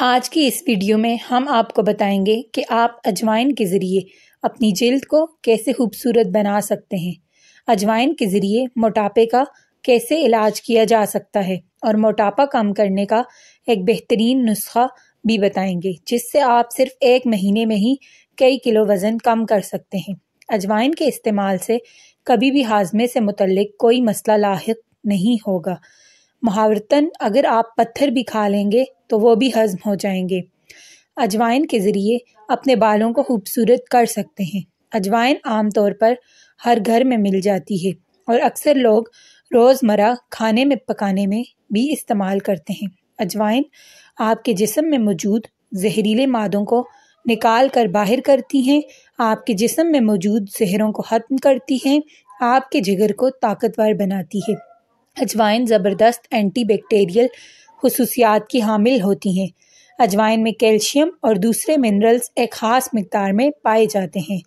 आज की इस वीडियो में हम आपको बताएंगे कि आप अजवाइन के ज़रिए अपनी जल्द को कैसे खूबसूरत बना सकते हैं अजवाइन के ज़रिए मोटापे का कैसे इलाज किया जा सकता है और मोटापा कम करने का एक बेहतरीन नुस्खा भी बताएंगे जिससे आप सिर्फ एक महीने में ही कई किलो वज़न कम कर सकते हैं अजवाइन के इस्तेमाल से कभी भी हाजमे से मुतलक कोई मसला लाक नहीं होगा महावरतन अगर आप पत्थर भी खा लेंगे तो वो भी हज़म हो जाएंगे अजवाइन के ज़रिए अपने बालों को खूबसूरत कर सकते हैं अजवाइन आम तौर पर हर घर में मिल जाती है और अक्सर लोग रोज़मर्रा खाने में पकाने में भी इस्तेमाल करते हैं अजवाइन आपके जिसम में मौजूद जहरीले मादों को निकाल कर बाहर करती हैं आपके जिसम में मौजूद जहरों को ख़त्म करती हैं आपके जिगर को ताकतवर बनाती है अजवाइन ज़बरदस्त एंटी खसूसियात की हामिल होती हैं अजवाइन में कैल्शियम और दूसरे मिनरल्स एक ख़ास मकदार में पाए जाते हैं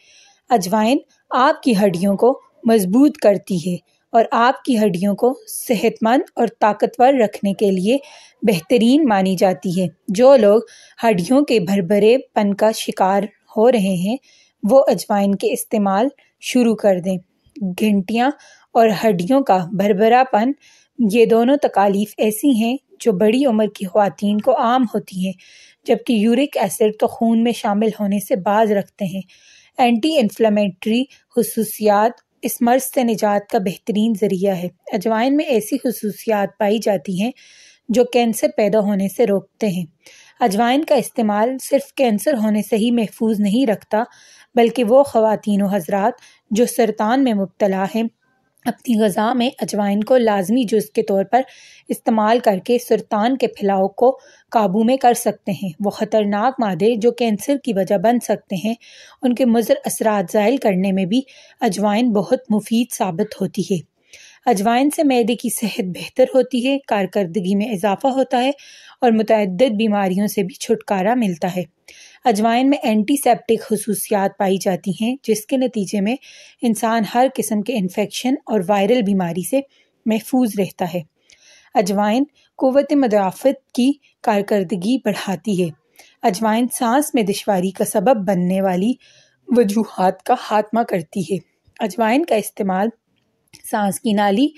अजवाइन आपकी हड्डियों को मजबूत करती है और आपकी हड्डियों को सेहतमंद और ताकतवर रखने के लिए बेहतरीन मानी जाती है जो लोग हड्डियों के भरभरे पन का शिकार हो रहे हैं वो अजवाइन के इस्तेमाल शुरू कर दें घंटियाँ और हड्डियों का भरभरापन ये दोनों तकालीफ ऐसी हैं जो बड़ी उम्र की खुवान को आम होती हैं जबकि यूरिक एसिड तो खून में शामिल होने से बाज रखते हैं एंटी इन्फ्लामेटरी खसूसियात इस मर्ज से निजात का बेहतरीन ज़रिया है अजवाइन में ऐसी खसूसियात पाई जाती हैं जो कैंसर पैदा होने से रोकते हैं अजवाइन का इस्तेमाल सिर्फ कैंसर होने से ही महफूज नहीं रखता बल्कि वो खुवान हजरात जो सरतान में मुबतला हैं अपनी गज़ा में अजवाइन को लाजमी जुज़ के तौर पर इस्तेमाल करके सुरतान के फैलाव को काबू में कर सकते हैं वो ख़तरनाक मादे जो कैंसर की वजह बन सकते हैं उनके मुजर असरा ज़ायल करने में भी अजवाइन बहुत मुफीद साबित होती है अजवाइन से मैदे की सेहत बेहतर होती है कारकर्दगी में इजाफा होता है और मतदद बीमारियों से भी छुटकारा मिलता है अजवाइन में एंटी सेप्टिक खसूसियात पाई जाती हैं जिसके नतीजे में इंसान हर किस्म के इन्फेक्शन और वायरल बीमारी से महफूज रहता है अजवाइन क़वत मदाफ़त की कारकर्दगी बढ़ाती है अजवाइन सांस में दुशारी का सबब बनने वाली वजूहत का खात्मा करती है अजवाइन का इस्तेमाल सांस की नाली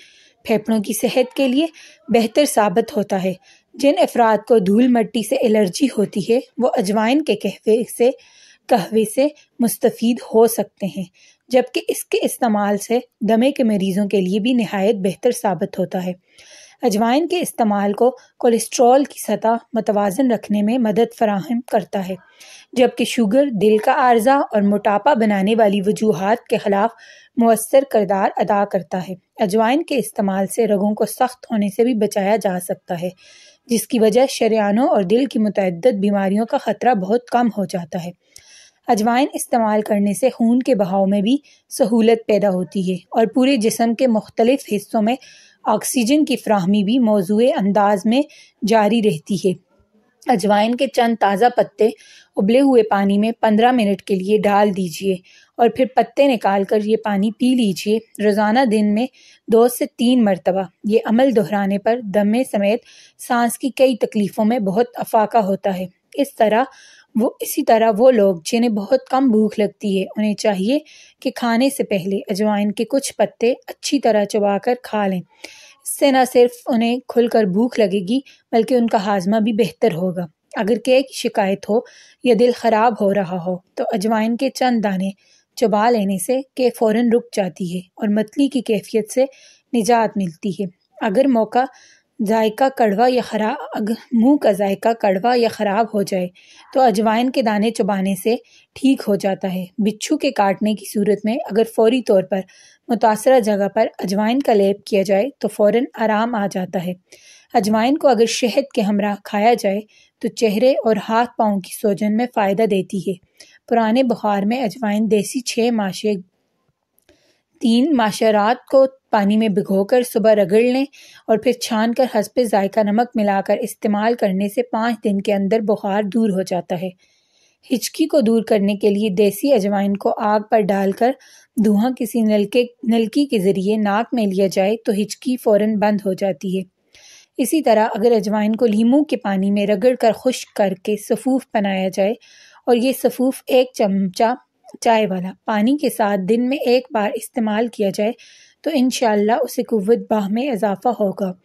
फेफड़ों की सेहत के लिए बेहतर साबित होता है जिन अफराद को धूल मट्टी से एलर्जी होती है वो अजवाइन के कहवे से कहवे से मुस्तफ़ हो सकते हैं जबकि इसके इस्तेमाल से दमे के मरीज़ों के लिए भी नहायत बेहतर साबित होता है अजवाइन के इस्तेमाल को कोलेस्ट्रॉल की सतह मतवाजन रखने में मदद फराहम करता है जबकि शुगर दिल का आर्जा और मोटापा बनाने वाली वजूहत के ख़िलाफ़ मवसर करदार अदा करता है अजवाइन के इस्तेमाल से रगों को सख्त होने से भी बचाया जा सकता है जिसकी वजह शरियानों और दिल की मतदद बीमारियों का ख़तरा बहुत कम हो जाता है अजवाइन इस्तेमाल करने से खून के बहाव में भी सहूलत पैदा होती है और पूरे जिसम के मुख्तलिफ हिस्सों में ऑक्सीजन की फ्राहमी भी मौजू अंदाज में जारी रहती है अजवाइन के चंद ताज़ा पत्ते उबले हुए पानी में पंद्रह मिनट के लिए डाल दीजिए और फिर पत्ते निकाल कर ये पानी पी लीजिए रोज़ाना दिन में दो से तीन मरतबा ये अमल दोहराने पर दमे समेत सांस की कई तकलीफ़ों में बहुत अफाका होता है इस तरह वो इसी तरह वो लोग जिन्हें बहुत कम भूख लगती है उन्हें चाहिए कि खाने से पहले अजवाइन के कुछ पत्ते अच्छी तरह चबा खा लें इससे ना सिर्फ उन्हें खुलकर भूख लगेगी बल्कि उनका हाजमा भी बेहतर होगा अगर के की शिकायत हो या दिल ख़राब हो रहा हो तो अजवाइन के चंद दाने चबा लेने से के फ़ौर रुक जाती है और मतली की कैफियत से निजात मिलती है अगर मौका जायका कड़वा या खराब मुंह का जायका कड़वा या ख़राब हो जाए तो अजवाइन के दाने चुबाने से ठीक हो जाता है बिच्छू के काटने की सूरत में अगर फौरी तौर पर मुतासर जगह पर अजवाइन का लेप किया जाए तो फ़ौर आराम आ जाता है अजवाइन को अगर शहद के हमरा खाया जाए तो चेहरे और हाथ पाँव की सोजन में फ़ायदा देती है पुराने बुखार में अजवाइन देसी छः माशे तीन माशरात को पानी में भिगो कर सुबह रगड़ लें और फिर छान कर हंसप जायका नमक मिलाकर इस्तेमाल करने से पाँच दिन के अंदर बुखार दूर हो जाता है हिचकी को दूर करने के लिए देसी अजवाइन को आग पर डालकर धुआं किसी नलके नलकी के ज़रिए नाक में लिया जाए तो हिचकी फ़ौर बंद हो जाती है इसी तरह अगर अजवाइन को लीमू के पानी में रगड़ कर खुश्क करके सफूफ बनाया जाए और ये सफूफ एक चमचा चाय वाला पानी के साथ दिन में एक बार इस्तेमाल किया जाए तो इनशाला उसे क़ुत बाह में इजाफ़ा होगा